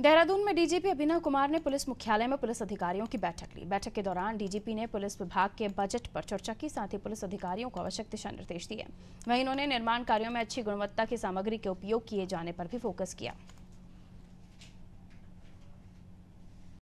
देहरादून में डीजीपी अभिनव कुमार ने पुलिस मुख्यालय में पुलिस अधिकारियों की बैठक ली बैठक के दौरान डीजीपी ने पुलिस विभाग के बजट पर चर्चा की साथ ही पुलिस अधिकारियों को आवश्यक दिशा निर्देश दिए वहीं उन्होंने निर्माण कार्यों में अच्छी गुणवत्ता की सामग्री के उपयोग किए जाने पर भी फोकस किया